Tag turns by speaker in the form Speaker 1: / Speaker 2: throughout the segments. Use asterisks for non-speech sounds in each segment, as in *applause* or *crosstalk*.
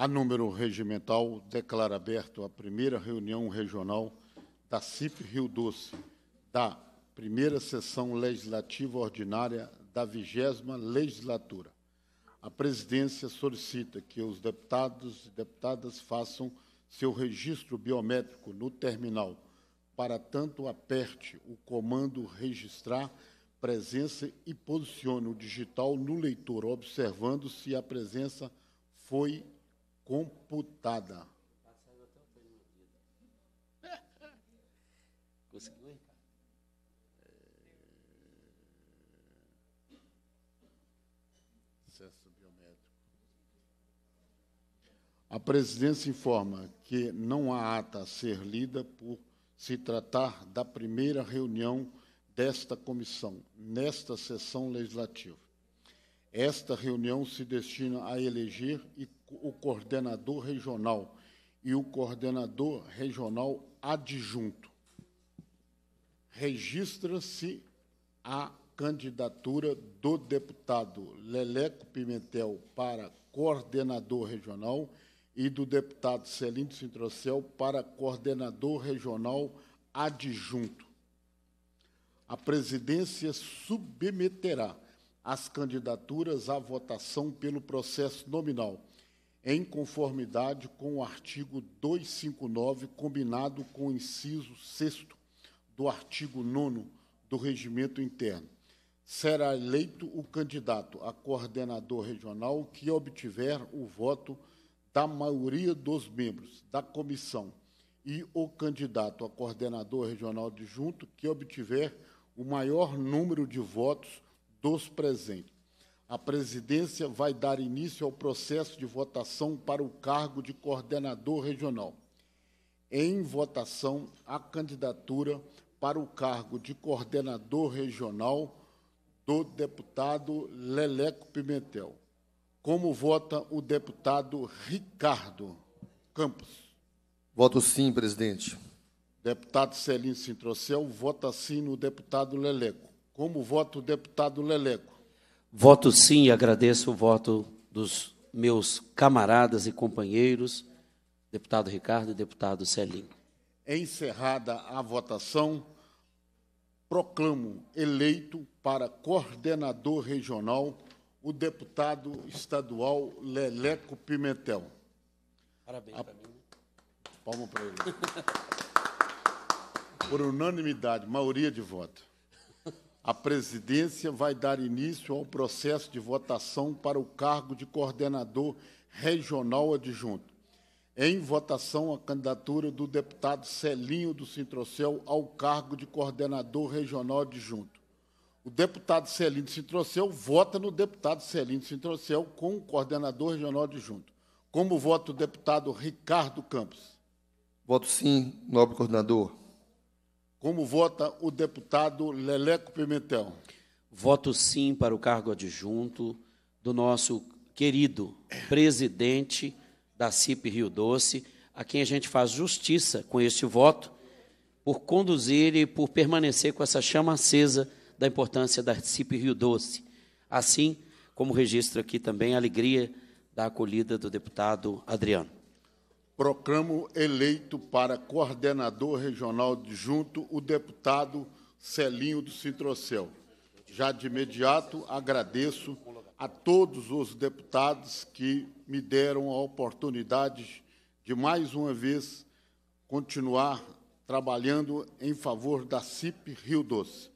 Speaker 1: A número regimental declara aberto a primeira reunião regional da CIP Rio Doce, da primeira sessão legislativa ordinária da vigésima legislatura. A presidência solicita que os deputados e deputadas façam seu registro biométrico no terminal. Para tanto, aperte o comando registrar presença e posicione o digital no leitor, observando se a presença foi computada. Conseguiu, é. A presidência informa que não há ata a ser lida por se tratar da primeira reunião desta comissão, nesta sessão legislativa. Esta reunião se destina a eleger e o coordenador regional e o coordenador regional adjunto. Registra-se a candidatura do deputado Leleco Pimentel para coordenador regional e do deputado Celino Sintrocel para coordenador regional adjunto. A presidência submeterá as candidaturas à votação pelo processo nominal em conformidade com o artigo 259, combinado com o inciso 6 do artigo 9 do regimento interno. Será eleito o candidato a coordenador regional que obtiver o voto da maioria dos membros da comissão e o candidato a coordenador regional adjunto que obtiver o maior número de votos dos presentes a presidência vai dar início ao processo de votação para o cargo de coordenador regional. Em votação, a candidatura para o cargo de coordenador regional do deputado Leleco Pimentel. Como vota o deputado Ricardo Campos?
Speaker 2: Voto sim, presidente.
Speaker 1: Deputado Celinho Sintrocel, vota sim no deputado Leleco. Como vota o deputado Leleco?
Speaker 2: Voto
Speaker 3: sim e agradeço o voto dos meus camaradas e companheiros, deputado Ricardo e deputado Celim.
Speaker 1: Encerrada a votação, proclamo eleito para coordenador regional o deputado estadual Leleco Pimentel. Parabéns a... para mim. Palma para ele. Por unanimidade, maioria de votos a presidência vai dar início ao processo de votação para o cargo de coordenador regional adjunto. Em votação, a candidatura do deputado Celinho do Sintrocel ao cargo de coordenador regional adjunto. O deputado Celinho do Sintrocel vota no deputado Celinho do Sintrocel como coordenador regional adjunto. Como vota o deputado Ricardo Campos?
Speaker 3: Voto sim, nobre coordenador.
Speaker 1: Como vota o deputado
Speaker 3: Leleco Pimentel? Voto sim para o cargo adjunto do nosso querido presidente da CIP Rio Doce, a quem a gente faz justiça com este voto, por conduzir e por permanecer com essa chama acesa da importância da CIP Rio Doce. Assim, como registro aqui também a alegria da acolhida do deputado Adriano
Speaker 1: proclamo eleito para coordenador regional adjunto junto o deputado Celinho do Citrocel. Já de imediato agradeço a todos os deputados que me deram a oportunidade de mais uma vez continuar trabalhando em favor da CIP Rio Doce.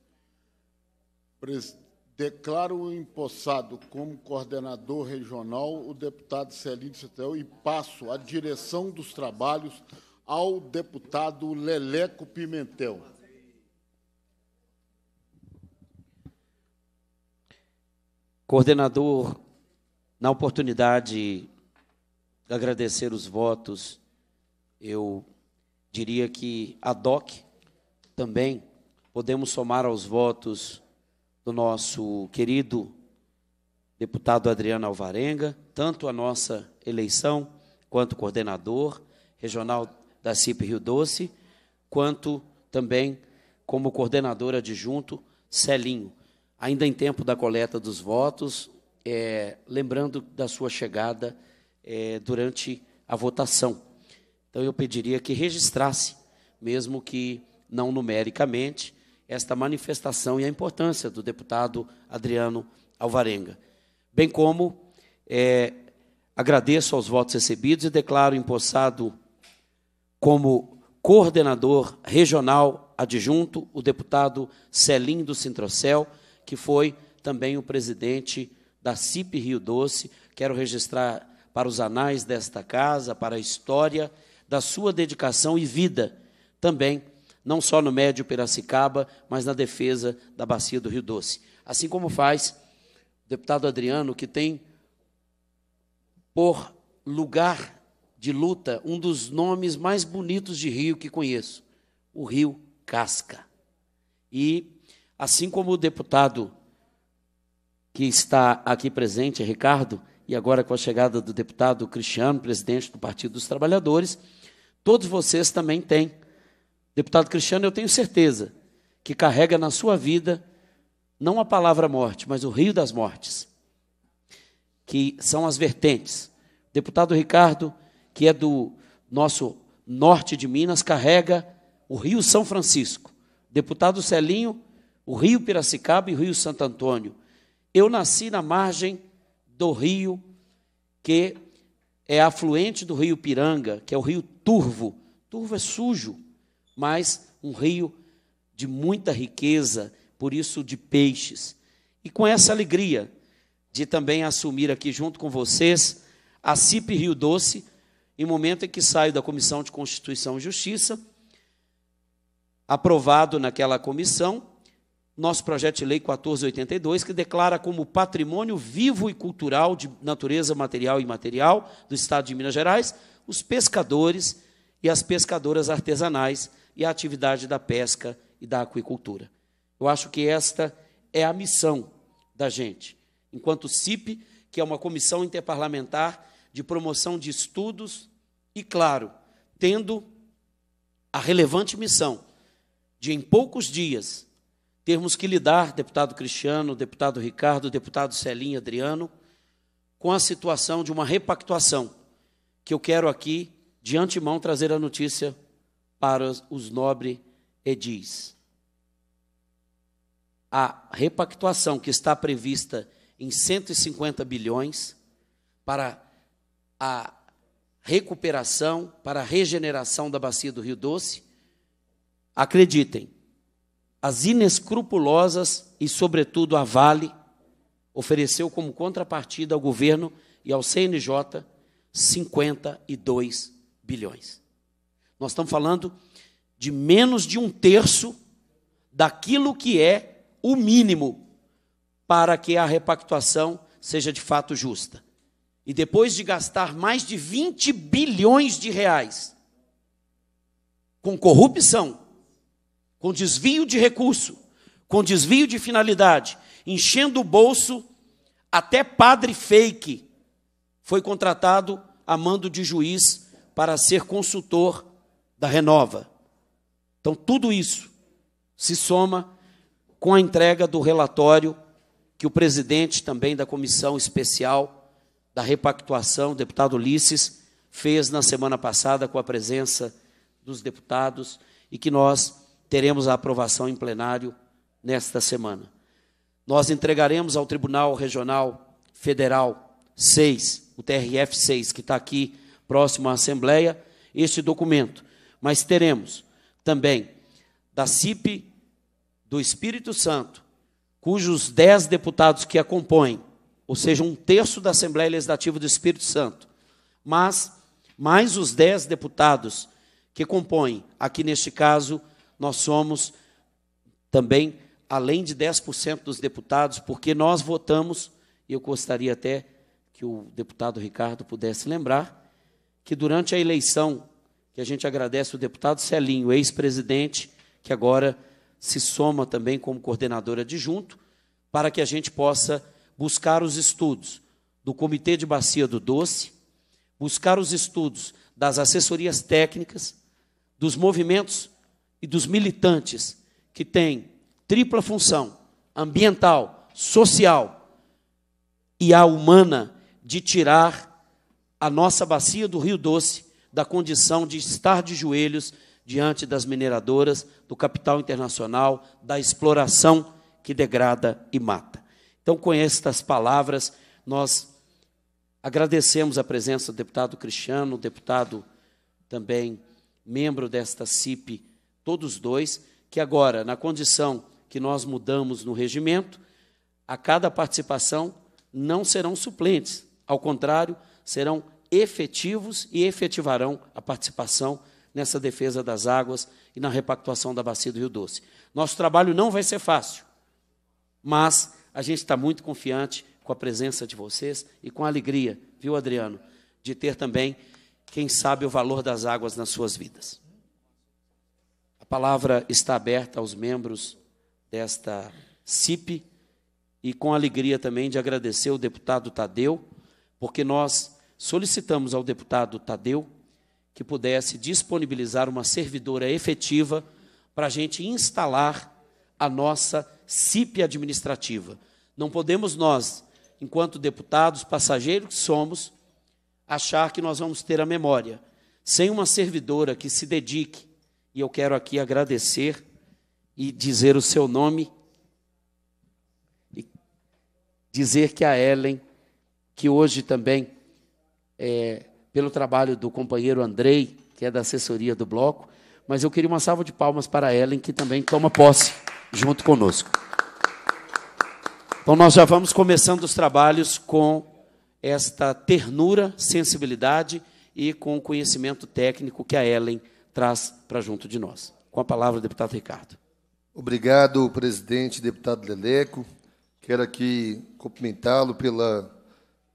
Speaker 1: Declaro empossado como coordenador regional o deputado Celino Cetel e passo a direção dos trabalhos ao deputado Leleco Pimentel.
Speaker 3: Coordenador, na oportunidade de agradecer os votos, eu diria que a DOC também podemos somar aos votos do nosso querido deputado Adriano Alvarenga, tanto a nossa eleição quanto coordenador regional da CIP Rio Doce, quanto também como coordenadora adjunto Celinho. Ainda em tempo da coleta dos votos, é, lembrando da sua chegada é, durante a votação. Então eu pediria que registrasse, mesmo que não numericamente, esta manifestação e a importância do deputado Adriano Alvarenga. Bem como é, agradeço aos votos recebidos e declaro empossado como coordenador regional adjunto o deputado Celim do Sintrocel, que foi também o presidente da CIP Rio Doce. Quero registrar para os anais desta casa, para a história da sua dedicação e vida também não só no Médio Piracicaba, mas na defesa da bacia do Rio Doce. Assim como faz o deputado Adriano, que tem por lugar de luta um dos nomes mais bonitos de rio que conheço, o Rio Casca. E assim como o deputado que está aqui presente, Ricardo, e agora com a chegada do deputado Cristiano, presidente do Partido dos Trabalhadores, todos vocês também têm Deputado Cristiano, eu tenho certeza que carrega na sua vida não a palavra morte, mas o rio das mortes, que são as vertentes. Deputado Ricardo, que é do nosso norte de Minas, carrega o rio São Francisco. Deputado Celinho, o rio Piracicaba e o rio Santo Antônio. Eu nasci na margem do rio que é afluente do rio Piranga, que é o rio Turvo. Turvo é sujo mas um rio de muita riqueza, por isso de peixes. E com essa alegria de também assumir aqui junto com vocês a CIP Rio Doce, em momento em que saio da Comissão de Constituição e Justiça, aprovado naquela comissão, nosso projeto de lei 1482, que declara como patrimônio vivo e cultural de natureza material e imaterial do Estado de Minas Gerais os pescadores e as pescadoras artesanais e a atividade da pesca e da aquicultura. Eu acho que esta é a missão da gente, enquanto CIP, que é uma comissão interparlamentar de promoção de estudos e, claro, tendo a relevante missão de, em poucos dias, termos que lidar, deputado Cristiano, deputado Ricardo, deputado Celinho, Adriano, com a situação de uma repactuação, que eu quero aqui, de antemão, trazer a notícia para os nobres edis. A repactuação que está prevista em 150 bilhões para a recuperação, para a regeneração da bacia do Rio Doce, acreditem, as inescrupulosas e, sobretudo, a Vale ofereceu como contrapartida ao governo e ao CNJ 52 bilhões. Nós estamos falando de menos de um terço daquilo que é o mínimo para que a repactuação seja de fato justa. E depois de gastar mais de 20 bilhões de reais com corrupção, com desvio de recurso, com desvio de finalidade, enchendo o bolso, até padre fake foi contratado a mando de juiz para ser consultor da Renova. Então, tudo isso se soma com a entrega do relatório que o presidente também da comissão especial da repactuação, o deputado Ulisses, fez na semana passada com a presença dos deputados e que nós teremos a aprovação em plenário nesta semana. Nós entregaremos ao Tribunal Regional Federal 6, o TRF 6, que está aqui próximo à Assembleia, este documento mas teremos também da CIP do Espírito Santo, cujos dez deputados que a compõem, ou seja, um terço da Assembleia Legislativa do Espírito Santo, mas mais os dez deputados que compõem, aqui neste caso, nós somos também além de 10% dos deputados, porque nós votamos, e eu gostaria até que o deputado Ricardo pudesse lembrar, que durante a eleição que a gente agradece o deputado Celinho, ex-presidente, que agora se soma também como coordenadora adjunto, para que a gente possa buscar os estudos do Comitê de Bacia do Doce, buscar os estudos das assessorias técnicas, dos movimentos e dos militantes que têm tripla função ambiental, social e a humana de tirar a nossa bacia do Rio Doce da condição de estar de joelhos diante das mineradoras, do capital internacional, da exploração que degrada e mata. Então, com estas palavras, nós agradecemos a presença do deputado Cristiano, deputado também membro desta CIP, todos dois, que agora, na condição que nós mudamos no regimento, a cada participação não serão suplentes, ao contrário, serão efetivos e efetivarão a participação nessa defesa das águas e na repactuação da bacia do Rio Doce. Nosso trabalho não vai ser fácil, mas a gente está muito confiante com a presença de vocês e com a alegria, viu, Adriano, de ter também, quem sabe, o valor das águas nas suas vidas. A palavra está aberta aos membros desta CIP e com alegria também de agradecer o deputado Tadeu, porque nós solicitamos ao deputado Tadeu que pudesse disponibilizar uma servidora efetiva para a gente instalar a nossa CIP administrativa. Não podemos nós, enquanto deputados, passageiros que somos, achar que nós vamos ter a memória. Sem uma servidora que se dedique, e eu quero aqui agradecer e dizer o seu nome, e dizer que a Ellen, que hoje também é, pelo trabalho do companheiro Andrei, que é da assessoria do bloco, mas eu queria uma salva de palmas para Ellen, que também toma posse junto conosco. Então, nós já vamos começando os trabalhos com esta ternura, sensibilidade e com o conhecimento técnico que a Ellen traz para junto de nós. Com a palavra, deputado Ricardo.
Speaker 2: Obrigado, presidente, deputado Leleco. Quero aqui cumprimentá-lo pela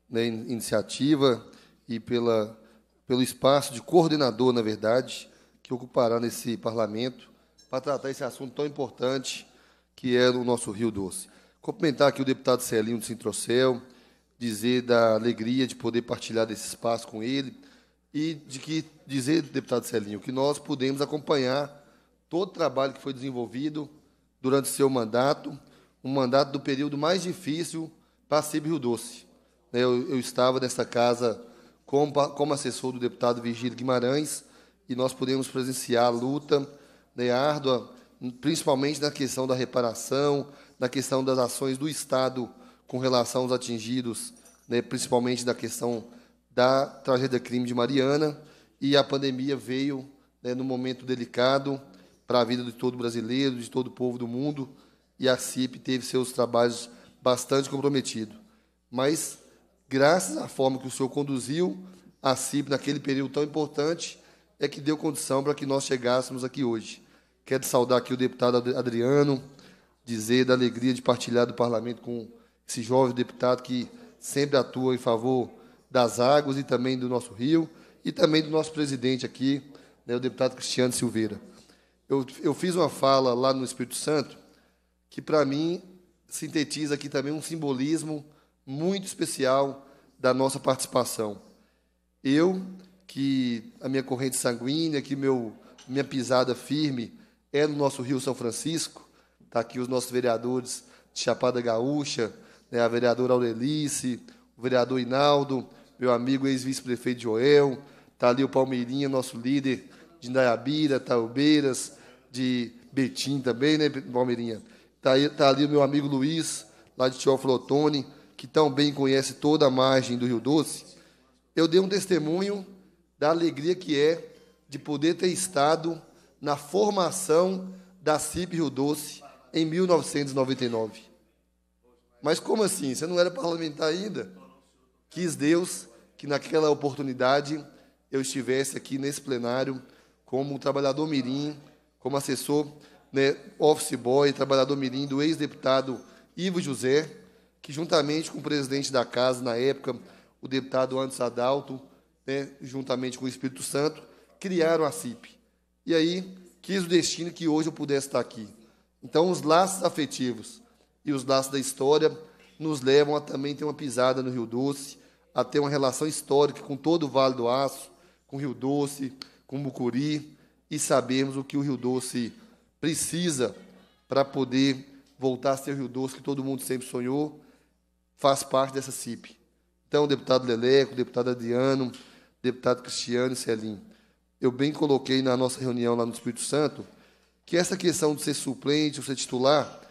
Speaker 2: né, iniciativa e pela, pelo espaço de coordenador, na verdade, que ocupará nesse parlamento para tratar esse assunto tão importante que é o nosso Rio Doce. Cumprimentar aqui o deputado Celinho do Sintrocel, dizer da alegria de poder partilhar desse espaço com ele e de que dizer, deputado Celinho, que nós pudemos acompanhar todo o trabalho que foi desenvolvido durante seu mandato, um mandato do período mais difícil para a CIB Rio Doce. Eu, eu estava nessa casa como, assessor do deputado Virgílio Guimarães, e nós pudemos presenciar a luta né, árdua, principalmente na questão da reparação, na questão das ações do Estado com relação aos atingidos, né, principalmente na questão da tragédia crime de Mariana, e a pandemia veio né, num momento delicado para a vida de todo brasileiro, de todo o povo do mundo, e a CIP teve seus trabalhos bastante comprometidos. Mas graças à forma que o Senhor conduziu a CIB naquele período tão importante, é que deu condição para que nós chegássemos aqui hoje. Quero saudar aqui o deputado Adriano, dizer da alegria de partilhar do parlamento com esse jovem deputado que sempre atua em favor das águas e também do nosso rio, e também do nosso presidente aqui, né, o deputado Cristiano Silveira. Eu, eu fiz uma fala lá no Espírito Santo que, para mim, sintetiza aqui também um simbolismo muito especial da nossa participação. Eu, que a minha corrente sanguínea, que meu, minha pisada firme é no nosso Rio São Francisco, está aqui os nossos vereadores de Chapada Gaúcha, né, a vereadora Aurelice, o vereador Inaldo, meu amigo ex-vice-prefeito Joel, está ali o Palmeirinha, nosso líder de Indaiabira, Taubeiras, de Betim também, né, Palmeirinha? Está tá ali o meu amigo Luiz, lá de Teófilo Otoni, que tão bem conhece toda a margem do Rio Doce, eu dei um testemunho da alegria que é de poder ter estado na formação da CIP Rio Doce em 1999. Mas como assim? Você não era parlamentar ainda? Quis Deus que naquela oportunidade eu estivesse aqui nesse plenário como trabalhador mirim, como assessor, né, office boy, trabalhador mirim do ex-deputado Ivo José, que juntamente com o presidente da casa na época, o deputado Anderson Adalto, né, juntamente com o Espírito Santo, criaram a CIP. E aí quis o destino que hoje eu pudesse estar aqui. Então os laços afetivos e os laços da história nos levam a também ter uma pisada no Rio Doce, a ter uma relação histórica com todo o Vale do Aço, com o Rio Doce, com o Mucuri, e sabemos o que o Rio Doce precisa para poder voltar a ser o Rio Doce que todo mundo sempre sonhou faz parte dessa CIP. Então, deputado Leleco, deputado Adriano, deputado Cristiano e Celim, eu bem coloquei na nossa reunião lá no Espírito Santo que essa questão de ser suplente ou ser titular,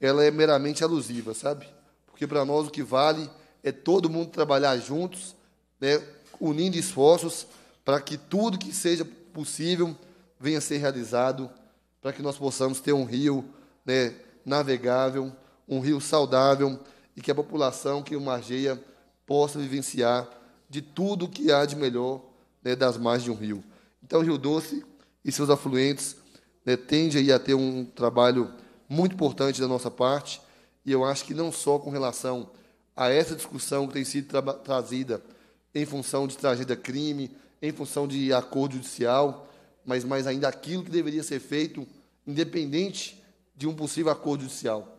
Speaker 2: ela é meramente alusiva, sabe? Porque para nós o que vale é todo mundo trabalhar juntos, né, unindo esforços para que tudo que seja possível venha a ser realizado, para que nós possamos ter um rio né, navegável, um rio saudável, e que a população que o margeia possa vivenciar de tudo o que há de melhor né, das margens de um rio. Então, o Rio Doce e seus afluentes né, tende a ter um trabalho muito importante da nossa parte, e eu acho que não só com relação a essa discussão que tem sido tra trazida em função de tragédia crime, em função de acordo judicial, mas mais ainda aquilo que deveria ser feito, independente de um possível acordo judicial.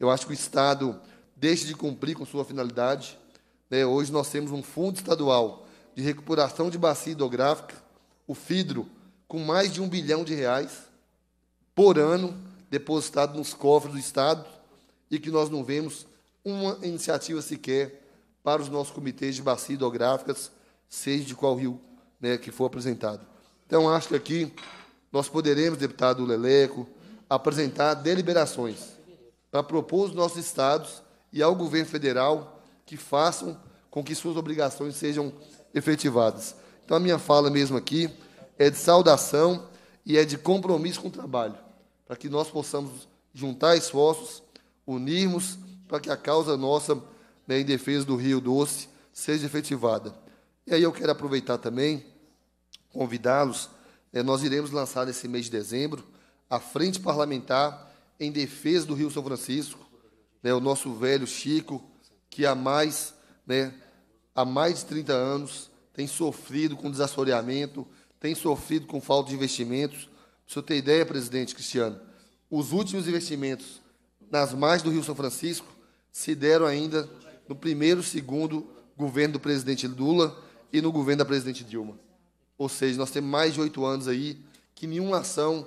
Speaker 2: Eu acho que o Estado deixe de cumprir com sua finalidade. Né? Hoje nós temos um fundo estadual de recuperação de bacia hidrográfica, o FIDRO, com mais de um bilhão de reais por ano depositado nos cofres do Estado e que nós não vemos uma iniciativa sequer para os nossos comitês de bacia hidrográficas, seja de qual rio né, que for apresentado. Então, acho que aqui nós poderemos, deputado Leleco, apresentar deliberações para propor os nossos estados e ao governo federal que façam com que suas obrigações sejam efetivadas. Então, a minha fala mesmo aqui é de saudação e é de compromisso com o trabalho, para que nós possamos juntar esforços, unirmos, para que a causa nossa né, em defesa do Rio Doce seja efetivada. E aí eu quero aproveitar também, convidá-los, né, nós iremos lançar nesse mês de dezembro a Frente Parlamentar em Defesa do Rio São Francisco, né, o nosso velho Chico, que há mais, né, há mais de 30 anos tem sofrido com desassoreamento, tem sofrido com falta de investimentos. o senhor ter ideia, presidente Cristiano, os últimos investimentos nas margens do Rio São Francisco se deram ainda no primeiro, segundo governo do presidente Lula e no governo da presidente Dilma. Ou seja, nós temos mais de oito anos aí que nenhuma ação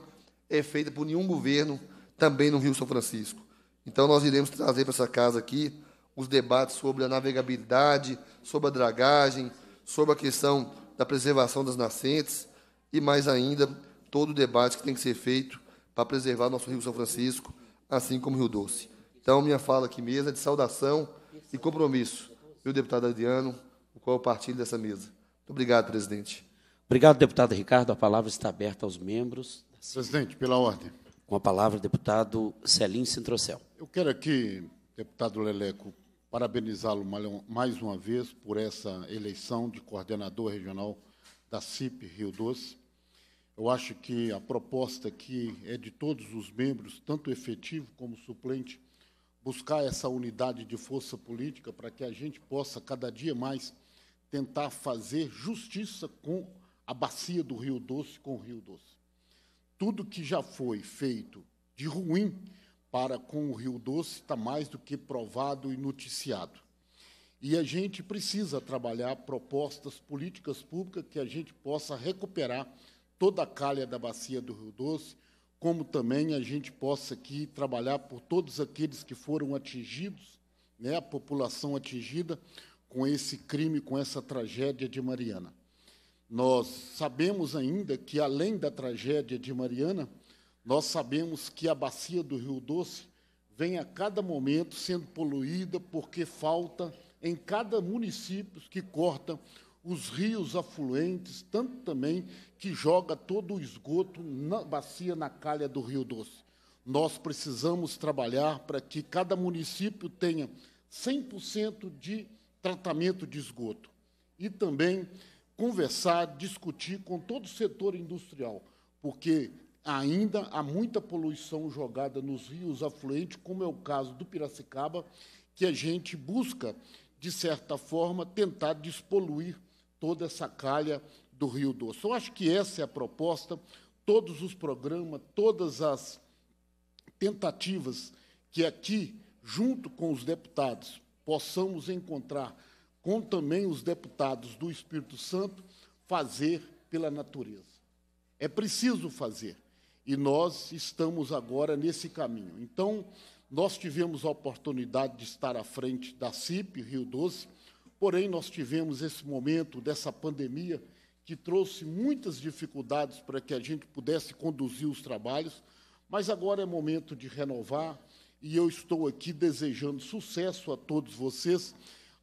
Speaker 2: é feita por nenhum governo também no Rio São Francisco. Então, nós iremos trazer para essa casa aqui os debates sobre a navegabilidade, sobre a dragagem, sobre a questão da preservação das nascentes e, mais ainda, todo o debate que tem que ser feito para preservar nosso Rio São Francisco, assim como o Rio Doce. Então, minha fala aqui mesa é de saudação e compromisso. E o deputado Adriano,
Speaker 3: o qual eu partilho dessa mesa. Muito obrigado, presidente. Obrigado, deputado Ricardo. A palavra está aberta aos membros. Presidente, pela ordem. Com a palavra, deputado Celim Centrocel.
Speaker 1: Eu quero aqui, deputado Leleco, parabenizá-lo mais uma vez por essa eleição de coordenador regional da CIP Rio Doce. Eu acho que a proposta aqui é de todos os membros, tanto efetivo como suplente, buscar essa unidade de força política para que a gente possa, cada dia mais, tentar fazer justiça com a bacia do Rio Doce com o Rio Doce. Tudo que já foi feito de ruim para com o Rio Doce está mais do que provado e noticiado. E a gente precisa trabalhar propostas políticas públicas que a gente possa recuperar toda a calha da bacia do Rio Doce, como também a gente possa aqui trabalhar por todos aqueles que foram atingidos, né, a população atingida com esse crime, com essa tragédia de Mariana. Nós sabemos ainda que, além da tragédia de Mariana, nós sabemos que a bacia do Rio Doce vem a cada momento sendo poluída porque falta em cada município que corta os rios afluentes, tanto também que joga todo o esgoto na bacia na calha do Rio Doce. Nós precisamos trabalhar para que cada município tenha 100% de tratamento de esgoto. E também conversar, discutir com todo o setor industrial, porque ainda há muita poluição jogada nos rios afluentes, como é o caso do Piracicaba, que a gente busca, de certa forma, tentar despoluir toda essa calha do Rio Doce. Eu acho que essa é a proposta. Todos os programas, todas as tentativas que aqui, junto com os deputados, possamos encontrar com também os deputados do Espírito Santo, fazer pela natureza. É preciso fazer. E nós estamos agora nesse caminho. Então, nós tivemos a oportunidade de estar à frente da CIP, Rio Doce, porém, nós tivemos esse momento dessa pandemia que trouxe muitas dificuldades para que a gente pudesse conduzir os trabalhos, mas agora é momento de renovar e eu estou aqui desejando sucesso a todos vocês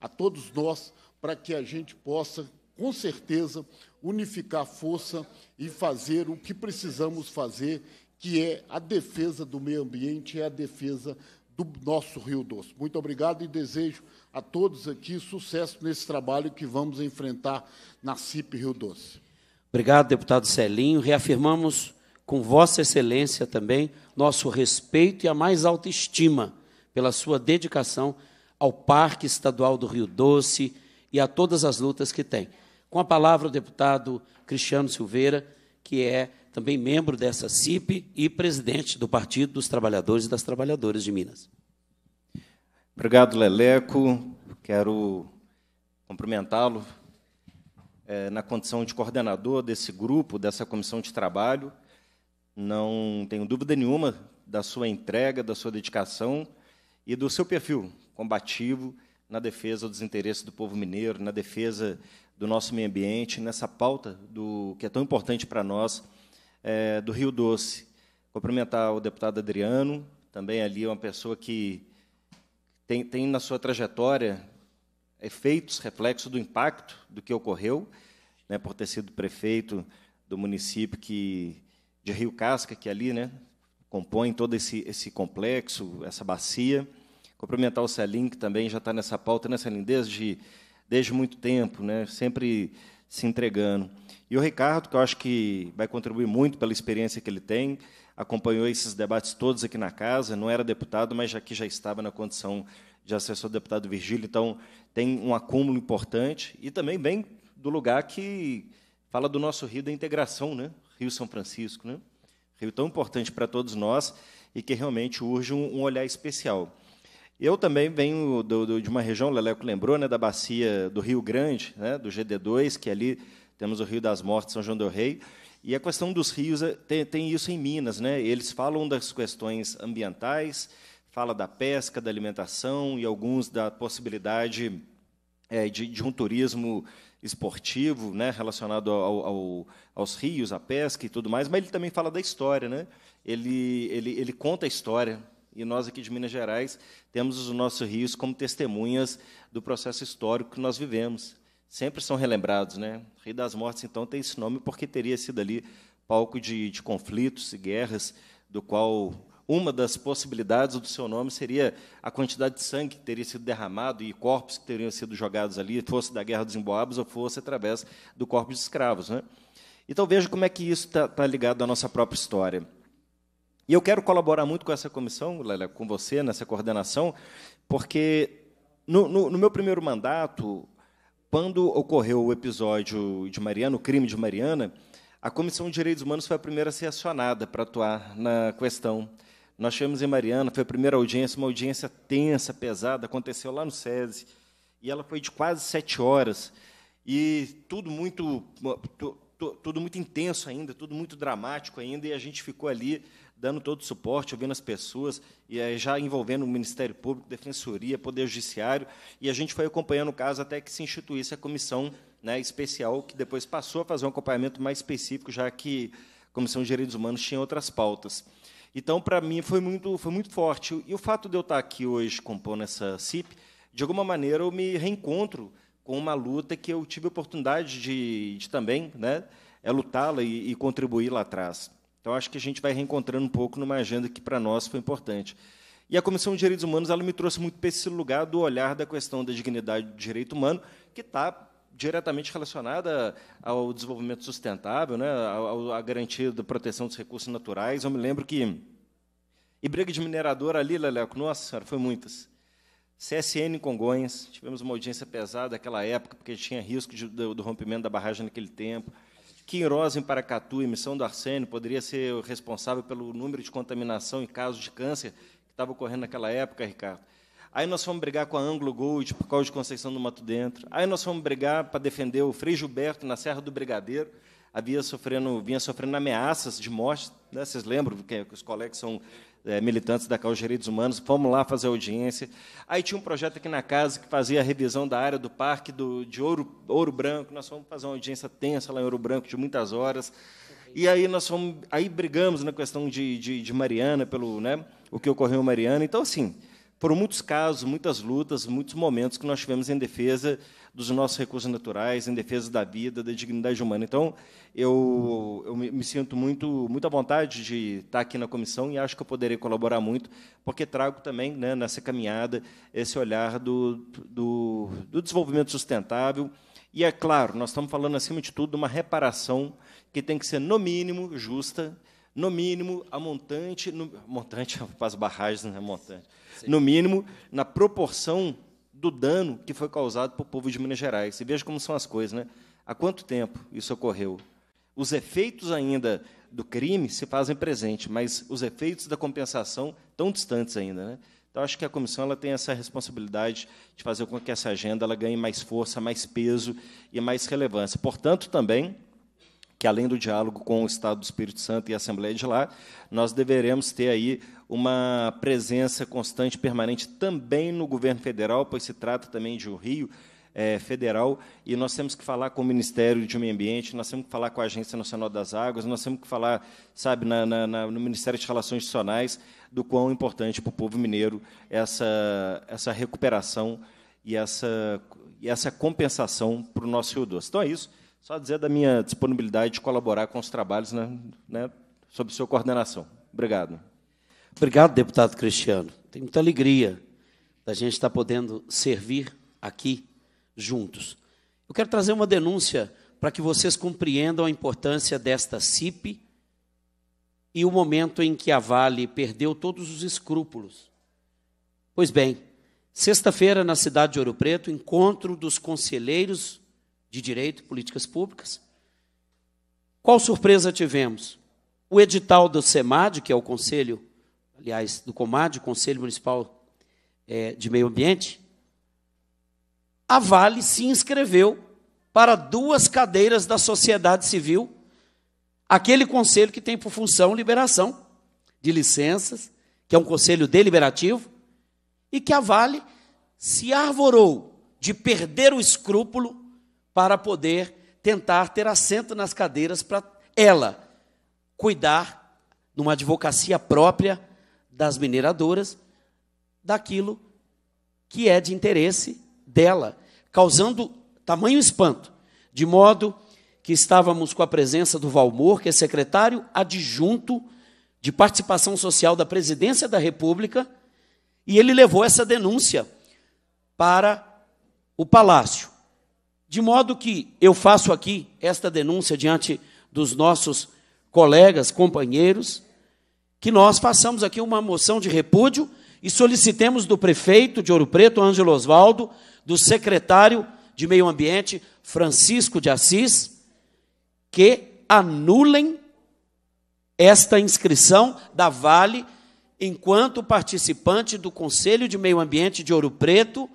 Speaker 1: a todos nós para que a gente possa, com certeza, unificar força e fazer o que precisamos fazer, que é a defesa do meio ambiente, é a defesa do nosso Rio Doce. Muito obrigado e desejo a todos aqui sucesso nesse trabalho que vamos enfrentar na CIP Rio Doce.
Speaker 3: Obrigado, deputado Celinho. Reafirmamos com Vossa Excelência também nosso respeito e a mais alta estima pela sua dedicação ao Parque Estadual do Rio Doce e a todas as lutas que tem. Com a palavra o deputado Cristiano Silveira, que é também membro dessa CIP e presidente do Partido dos Trabalhadores e das Trabalhadoras de Minas.
Speaker 4: Obrigado, Leleco. Quero cumprimentá-lo é, na condição de coordenador desse grupo, dessa comissão de trabalho. Não tenho dúvida nenhuma da sua entrega, da sua dedicação e do seu perfil combativo na defesa dos interesses do povo mineiro, na defesa do nosso meio ambiente, nessa pauta do que é tão importante para nós, é, do Rio Doce. Cumprimentar o deputado Adriano, também ali é uma pessoa que tem, tem na sua trajetória efeitos, reflexo do impacto do que ocorreu, né, por ter sido prefeito do município que, de Rio Casca, que ali né, compõe todo esse, esse complexo, essa bacia. Cumprimentar o Celim, que também já está nessa pauta, né, Desde, desde muito tempo, né? sempre se entregando. E o Ricardo, que eu acho que vai contribuir muito pela experiência que ele tem, acompanhou esses debates todos aqui na casa, não era deputado, mas aqui já estava na condição de assessor do deputado Virgílio, então tem um acúmulo importante e também bem do lugar que fala do nosso Rio da Integração, né? Rio São Francisco, né? Rio tão importante para todos nós e que realmente urge um, um olhar especial. Eu também venho do, do, de uma região, o Leleco lembrou, né, da bacia do Rio Grande, né, do GD2, que ali temos o Rio das Mortes, São João do Rei. E a questão dos rios eh, tem, tem isso em Minas. Né? Eles falam das questões ambientais, fala da pesca, da alimentação e alguns da possibilidade é, de, de, um turismo esportivo né, relacionado ao, ao, aos rios, à pesca e tudo mais, mas ele também fala da história. Né? Ele, ele, ele conta a história e nós aqui de Minas Gerais temos os nossos rios como testemunhas do processo histórico que nós vivemos. Sempre são relembrados, né? Rio das Mortes, então, tem esse nome porque teria sido ali palco de, de conflitos e guerras, do qual uma das possibilidades do seu nome seria a quantidade de sangue que teria sido derramado e corpos que teriam sido jogados ali, fosse da Guerra dos Emboabos ou fosse através do corpo de escravos. Né? Então veja como é que isso está tá ligado à nossa própria história. E eu quero colaborar muito com essa comissão, Lélia, com você, nessa coordenação, porque no, no, no meu primeiro mandato, quando ocorreu o episódio de Mariana, o crime de Mariana, a Comissão de Direitos Humanos foi a primeira a ser acionada para atuar na questão. Nós chegamos em Mariana, foi a primeira audiência, uma audiência tensa, pesada, aconteceu lá no SESI, e ela foi de quase sete horas, e tudo muito, tudo muito intenso ainda, tudo muito dramático ainda, e a gente ficou ali dando todo o suporte, ouvindo as pessoas, e eh, já envolvendo o Ministério Público, Defensoria, Poder Judiciário, e a gente foi acompanhando o caso até que se instituísse a comissão né, especial, que depois passou a fazer um acompanhamento mais específico, já que a Comissão de Direitos Humanos tinha outras pautas. Então, para mim, foi muito, foi muito forte. E o fato de eu estar aqui hoje compondo essa CIP, de alguma maneira, eu me reencontro com uma luta que eu tive a oportunidade de, de também né, é lutá-la e, e contribuir lá atrás. Então, acho que a gente vai reencontrando um pouco numa agenda que, para nós, foi importante. E a Comissão de Direitos Humanos ela me trouxe muito para esse lugar do olhar da questão da dignidade do direito humano, que está diretamente relacionada ao desenvolvimento sustentável, né, à garantia da proteção dos recursos naturais. Eu me lembro que. E briga de minerador ali, Leleco, nossa senhora, foi muitas. CSN em Congonhas, tivemos uma audiência pesada naquela época, porque tinha risco de, do, do, rompimento da barragem naquele tempo. Queiroz, em Paracatu, emissão do arsênio, poderia ser responsável pelo número de contaminação em casos de câncer que estava ocorrendo naquela época, Ricardo. Aí nós fomos brigar com a Anglo Gold por causa de Conceição do Mato Dentro. Aí nós fomos brigar para defender o Frei Gilberto na Serra do Brigadeiro. Havia sofrendo, vinha sofrendo ameaças de morte. Né? Vocês lembram, que os colegas são é, militantes da causa de direitos humanos, fomos lá fazer audiência. Aí tinha um projeto aqui na casa que fazia a revisão da área do parque do, de Ouro, Ouro Branco, nós fomos fazer uma audiência tensa lá em Ouro Branco, de muitas horas. E aí nós fomos, aí brigamos na questão de, de, de Mariana, pelo né, o que ocorreu em Mariana. Então, assim, foram muitos casos, muitas lutas, muitos momentos que nós tivemos em defesa dos nossos recursos naturais, em defesa da vida, da dignidade humana. Então, eu, eu me sinto muito, muito à vontade de estar aqui na comissão e acho que eu poderei colaborar muito, porque trago também né, nessa caminhada esse olhar do, do, do desenvolvimento sustentável. E é claro, nós estamos falando, acima de tudo, de uma reparação que tem que ser, no mínimo, justa, no mínimo, a montante. No, montante, para as *laughs* barragens, não é montante no mínimo, na proporção do dano que foi causado para o povo de Minas Gerais. E veja como são as coisas, né? Há quanto tempo isso ocorreu? Os efeitos ainda do crime se fazem presente, mas os efeitos da compensação estão distantes ainda, né? Então acho que a comissão ela tem essa responsabilidade de fazer com que essa agenda ela ganhe mais força, mais peso e mais relevância. Portanto, também que além do diálogo com o Estado do Espírito Santo e a Assembleia de lá, nós deveremos ter aí uma presença constante, permanente, também no governo federal, pois se trata também de um Rio é, federal, e nós temos que falar com o Ministério de Meio Ambiente, nós temos que falar com a Agência Nacional das Águas, nós temos que falar, sabe, na, na, na, no Ministério de Relações Institucionais, do quão importante para o povo mineiro essa, essa recuperação e essa, e essa compensação para o nosso Rio Doce. Então é isso. Só dizer da minha disponibilidade de colaborar com os trabalhos né, né, sob sua coordenação. Obrigado.
Speaker 3: Obrigado, deputado Cristiano. Tenho muita alegria da gente estar podendo servir aqui juntos. Eu quero trazer uma denúncia para que vocês compreendam a importância desta CIP e o momento em que a Vale perdeu todos os escrúpulos. Pois bem, sexta-feira na cidade de Ouro Preto, encontro dos conselheiros de Direito e Políticas Públicas. Qual surpresa tivemos? O edital do SEMAD, que é o Conselho, aliás, do COMAD, Conselho Municipal é, de Meio Ambiente, a Vale se inscreveu para duas cadeiras da sociedade civil, aquele conselho que tem por função liberação de licenças, que é um conselho deliberativo, e que a Vale se arvorou de perder o escrúpulo para poder tentar ter assento nas cadeiras para ela cuidar numa advocacia própria das mineradoras daquilo que é de interesse dela, causando tamanho espanto, de modo que estávamos com a presença do Valmor, que é secretário adjunto de participação social da Presidência da República, e ele levou essa denúncia para o Palácio. De modo que eu faço aqui esta denúncia diante dos nossos colegas, companheiros, que nós façamos aqui uma moção de repúdio e solicitemos do prefeito de Ouro Preto, Ângelo Osvaldo, do secretário de Meio Ambiente, Francisco de Assis, que anulem esta inscrição da Vale enquanto participante do Conselho de Meio Ambiente de Ouro Preto,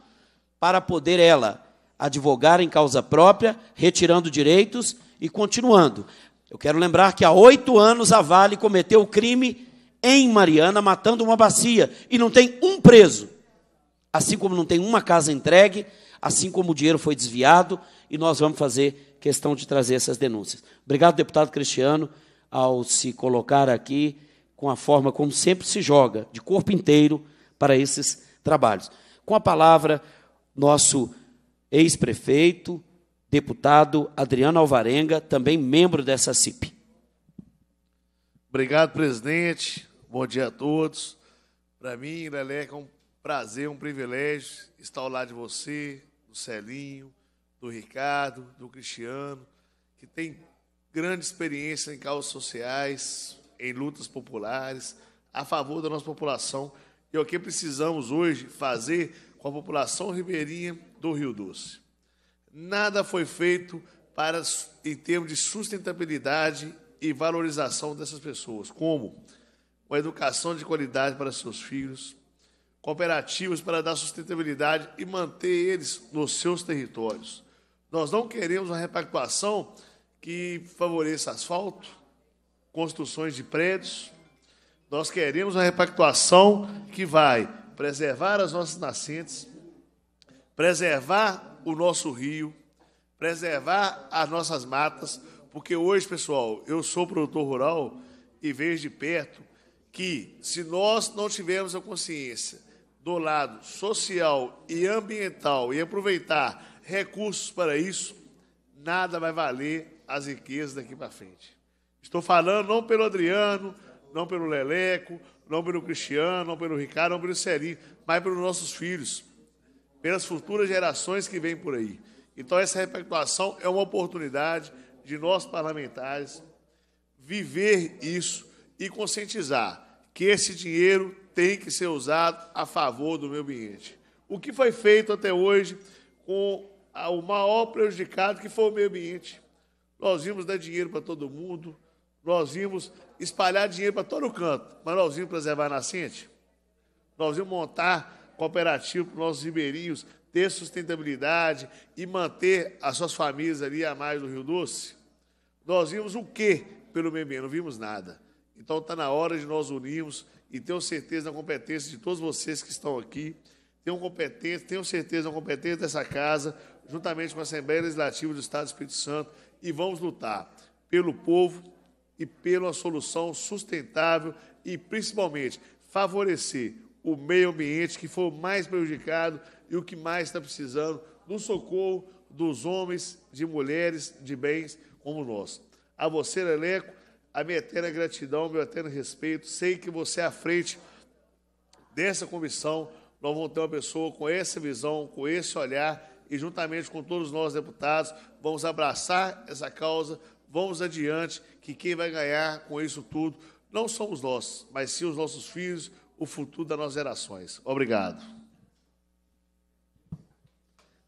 Speaker 3: para poder ela advogar em causa própria, retirando direitos e continuando. Eu quero lembrar que há oito anos a Vale cometeu o crime em Mariana, matando uma bacia, e não tem um preso. Assim como não tem uma casa entregue, assim como o dinheiro foi desviado, e nós vamos fazer questão de trazer essas denúncias. Obrigado, deputado Cristiano, ao se colocar aqui com a forma como sempre se joga, de corpo inteiro, para esses trabalhos. Com a palavra, nosso ex-prefeito, deputado Adriano Alvarenga, também membro dessa CIP. Obrigado, presidente. Bom dia a todos.
Speaker 5: Para mim, Lele, é um prazer, um privilégio estar ao lado de você, do Celinho, do Ricardo, do Cristiano, que tem grande experiência em causas sociais, em lutas populares, a favor da nossa população. E o que precisamos hoje fazer com a população ribeirinha do Rio Doce. Nada foi feito para, em termos de sustentabilidade e valorização dessas pessoas, como uma educação de qualidade para seus filhos, cooperativas para dar sustentabilidade e manter eles nos seus territórios. Nós não queremos uma repactuação que favoreça asfalto, construções de prédios. Nós queremos uma repactuação que vai preservar as nossas nascentes, preservar o nosso rio, preservar as nossas matas, porque hoje, pessoal, eu sou produtor rural e vejo de perto que se nós não tivermos a consciência do lado social e ambiental e aproveitar recursos para isso, nada vai valer as riquezas daqui para frente. Estou falando não pelo Adriano, não pelo Leleco, não pelo Cristiano, não pelo Ricardo, não pelo Serinho, mas pelos nossos filhos pelas futuras gerações que vêm por aí. Então, essa repactuação é uma oportunidade de nós parlamentares viver isso e conscientizar que esse dinheiro tem que ser usado a favor do meio ambiente. O que foi feito até hoje com o maior prejudicado que foi o meio ambiente? Nós vimos dar dinheiro para todo mundo, nós vimos espalhar dinheiro para todo canto, mas nós vimos preservar a nascente, nós vimos montar cooperativo para nossos ribeirinhos ter sustentabilidade e manter as suas famílias ali a mais do Rio Doce? Nós vimos o quê pelo meio ambiente? Não vimos nada. Então está na hora de nós unirmos e tenho certeza da competência de todos vocês que estão aqui, tenho, competência, tenho certeza da competência dessa casa, juntamente com a Assembleia Legislativa do Estado do Espírito Santo, e vamos lutar pelo povo e pela solução sustentável e, principalmente, favorecer o meio ambiente que foi o mais prejudicado e o que mais está precisando do socorro dos homens, de mulheres, de bens como nós. A você, Leleco, a minha eterna gratidão, meu eterno respeito. Sei que você é à frente dessa comissão. Nós vamos ter uma pessoa com essa visão, com esse olhar e juntamente com todos nós deputados, vamos abraçar essa causa, vamos adiante, que quem vai ganhar com isso tudo não somos nós, mas sim os nossos filhos, o futuro das nossas gerações. Obrigado.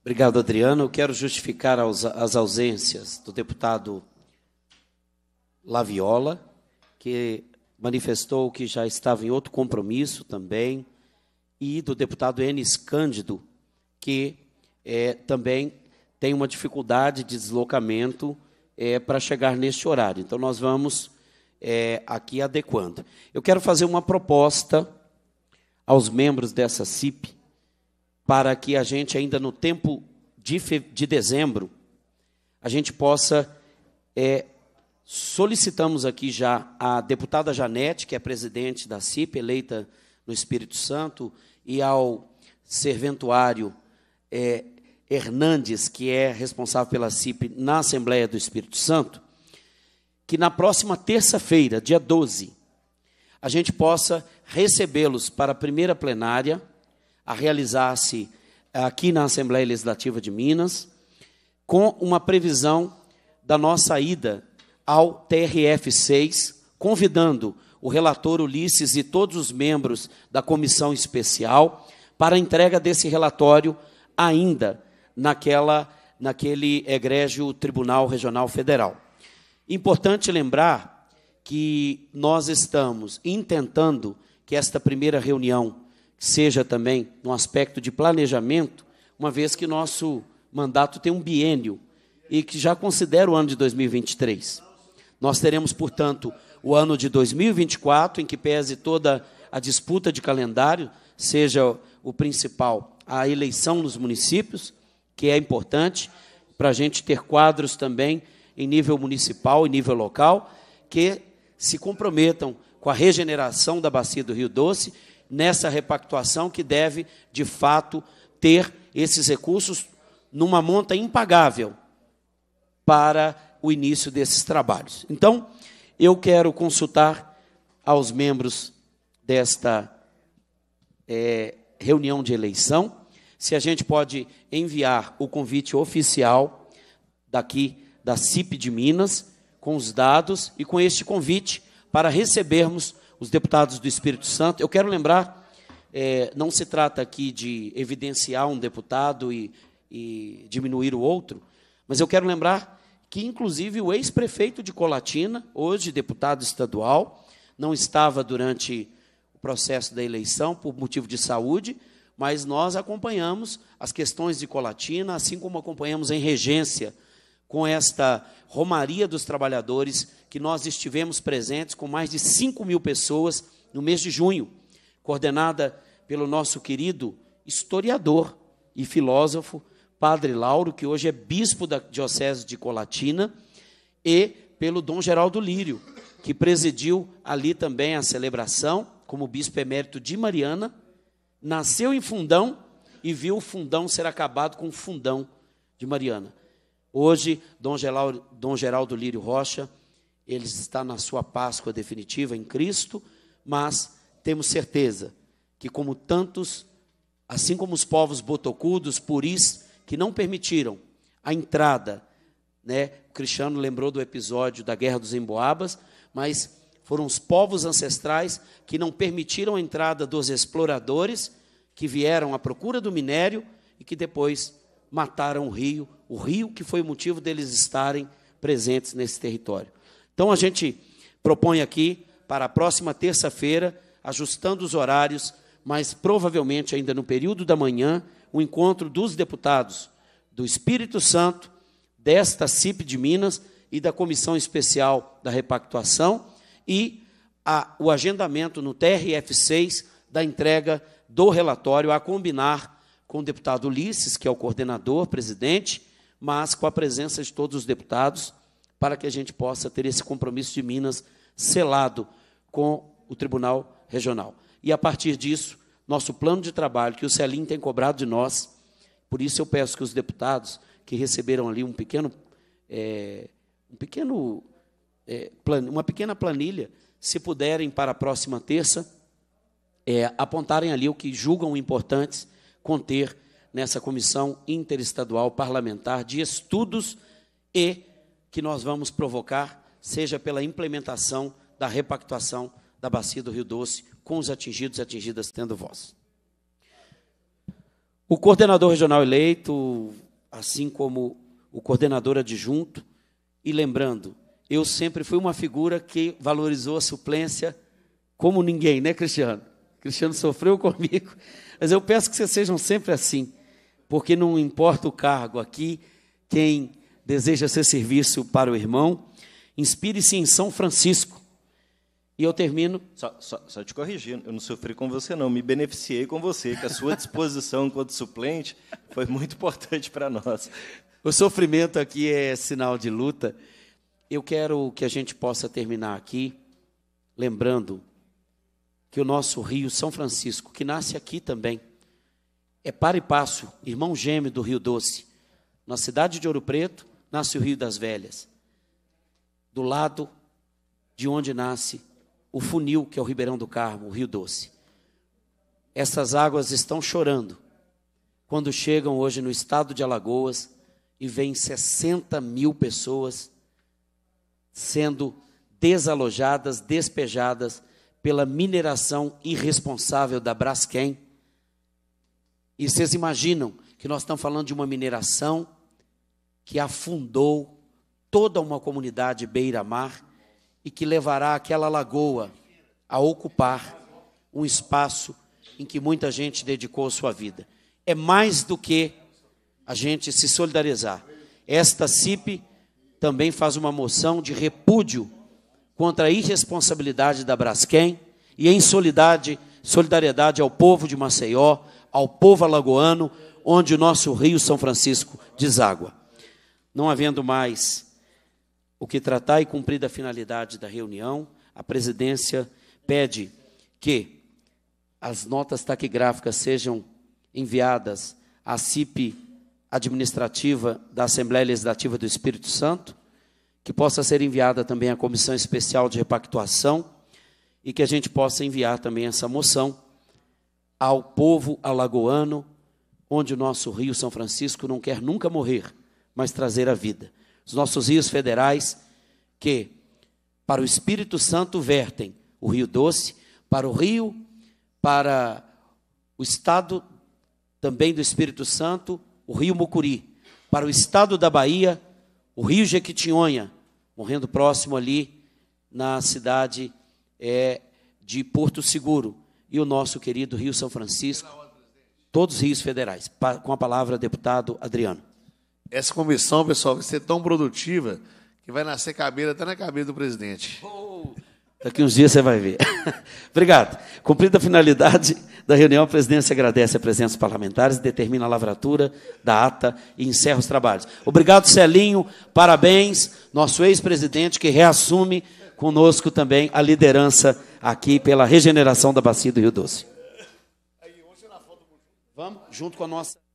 Speaker 3: Obrigado, Adriano. Eu quero justificar as ausências do deputado Laviola, que manifestou que já estava em outro compromisso também, e do deputado Enes Cândido, que é, também tem uma dificuldade de deslocamento é, para chegar neste horário. Então, nós vamos é, aqui adequando. Eu quero fazer uma proposta aos membros dessa CIP, para que a gente, ainda no tempo de, fe... de dezembro, a gente possa. É, solicitamos aqui já a deputada Janete, que é presidente da CIP, eleita no Espírito Santo, e ao serventuário é, Hernandes, que é responsável pela CIP na Assembleia do Espírito Santo, que na próxima terça-feira, dia 12, a gente possa recebê-los para a primeira plenária, a realizar-se aqui na Assembleia Legislativa de Minas, com uma previsão da nossa ida ao TRF6, convidando o relator Ulisses e todos os membros da comissão especial para a entrega desse relatório ainda naquela naquele egrégio Tribunal Regional Federal. Importante lembrar que nós estamos intentando que esta primeira reunião seja também no aspecto de planejamento, uma vez que nosso mandato tem um biênio e que já considera o ano de 2023. Nós teremos, portanto, o ano de 2024, em que pese toda a disputa de calendário, seja o principal a eleição nos municípios, que é importante para a gente ter quadros também em nível municipal e nível local, que se comprometam com a regeneração da bacia do Rio Doce, nessa repactuação que deve, de fato, ter esses recursos numa monta impagável para o início desses trabalhos. Então, eu quero consultar aos membros desta é, reunião de eleição se a gente pode enviar o convite oficial daqui da CIP de Minas com os dados e com este convite para recebermos os deputados do Espírito Santo. Eu quero lembrar, é, não se trata aqui de evidenciar um deputado e, e diminuir o outro, mas eu quero lembrar que, inclusive, o ex-prefeito de Colatina, hoje deputado estadual, não estava durante o processo da eleição por motivo de saúde, mas nós acompanhamos as questões de Colatina, assim como acompanhamos em regência com esta Romaria dos Trabalhadores, que nós estivemos presentes com mais de 5 mil pessoas no mês de junho, coordenada pelo nosso querido historiador e filósofo, Padre Lauro, que hoje é bispo da Diocese de Colatina, e pelo Dom Geraldo Lírio, que presidiu ali também a celebração, como bispo emérito de Mariana, nasceu em Fundão e viu o Fundão ser acabado com o Fundão de Mariana. Hoje, Dom Geraldo, Dom Geraldo Lírio Rocha, ele está na sua Páscoa definitiva em Cristo, mas temos certeza que, como tantos, assim como os povos botocudos, puris, que não permitiram a entrada, né? O Cristiano lembrou do episódio da Guerra dos Emboabas, mas foram os povos ancestrais que não permitiram a entrada dos exploradores que vieram à procura do minério e que depois mataram o rio, o rio que foi o motivo deles estarem presentes nesse território. Então a gente propõe aqui para a próxima terça-feira, ajustando os horários, mas provavelmente ainda no período da manhã, o encontro dos deputados do Espírito Santo, desta CIP de Minas e da Comissão Especial da Repactuação e a, o agendamento no TRF6 da entrega do relatório a combinar com o deputado Ulisses, que é o coordenador, presidente, mas com a presença de todos os deputados, para que a gente possa ter esse compromisso de Minas selado com o Tribunal Regional. E a partir disso, nosso plano de trabalho, que o Celim tem cobrado de nós, por isso eu peço que os deputados que receberam ali um pequeno, é, um pequeno é, plan, uma pequena planilha, se puderem, para a próxima terça, é, apontarem ali o que julgam importantes conter nessa comissão interestadual parlamentar de estudos e que nós vamos provocar, seja pela implementação da repactuação da bacia do Rio Doce com os atingidos e atingidas tendo voz. O coordenador regional eleito, assim como o coordenador adjunto, e lembrando, eu sempre fui uma figura que valorizou a suplência como ninguém, né, Cristiano? Cristiano sofreu *laughs* comigo mas eu peço que vocês sejam sempre assim, porque não importa o cargo aqui, quem deseja ser serviço para o irmão, inspire-se em São Francisco.
Speaker 4: E eu termino. Só, só, só, te corrigindo, eu não sofri com você, não. Me beneficiei com você, que a sua disposição enquanto *laughs* suplente foi muito importante para nós. O sofrimento aqui
Speaker 3: é sinal de luta. Eu quero que a gente possa terminar aqui lembrando que o nosso Rio São Francisco, que nasce aqui também, é para e passo, irmão gêmeo do Rio Doce. Na cidade de Ouro Preto nasce o Rio das Velhas, do lado de onde nasce o funil, que é o Ribeirão do Carmo, o Rio Doce. Essas águas estão chorando quando chegam hoje no estado de Alagoas e vêm 60 mil pessoas sendo desalojadas, despejadas pela mineração irresponsável da Braskem. E vocês imaginam que nós estamos falando de uma mineração que afundou toda uma comunidade beira-mar e que levará aquela lagoa a ocupar um espaço em que muita gente dedicou sua vida. É mais do que a gente se solidarizar. Esta CIP também faz uma moção de repúdio contra a irresponsabilidade da Braskem e em solidariedade ao povo de Maceió, ao povo alagoano, onde o nosso rio São Francisco deságua. Não havendo mais o que tratar e cumprir a finalidade da reunião, a presidência pede que as notas taquigráficas sejam enviadas à CIP administrativa da Assembleia Legislativa do Espírito Santo que possa ser enviada também a comissão especial de repactuação e que a gente possa enviar também essa moção ao povo alagoano, onde o nosso Rio São Francisco não quer nunca morrer, mas trazer a vida. Os nossos rios federais que para o Espírito Santo vertem o Rio Doce, para o Rio, para o estado também do Espírito Santo, o Rio Mucuri, para o estado da Bahia, o Rio Jequitinhonha, morrendo próximo ali na cidade é, de Porto Seguro. E o nosso querido Rio São Francisco, todos os rios federais. Com a palavra, deputado Adriano. Essa comissão, pessoal, vai ser
Speaker 5: tão produtiva que vai nascer cabelo até na cabeça do presidente. Oh.
Speaker 3: Daqui uns dias você vai ver. *laughs* Obrigado. Cumprida a finalidade da reunião, a presidência agradece a presença dos parlamentares e determina a lavratura da ata e encerra os trabalhos. Obrigado, Celinho. Parabéns, nosso ex-presidente que reassume conosco também a liderança aqui pela regeneração da bacia do Rio Doce. Vamos junto com a nossa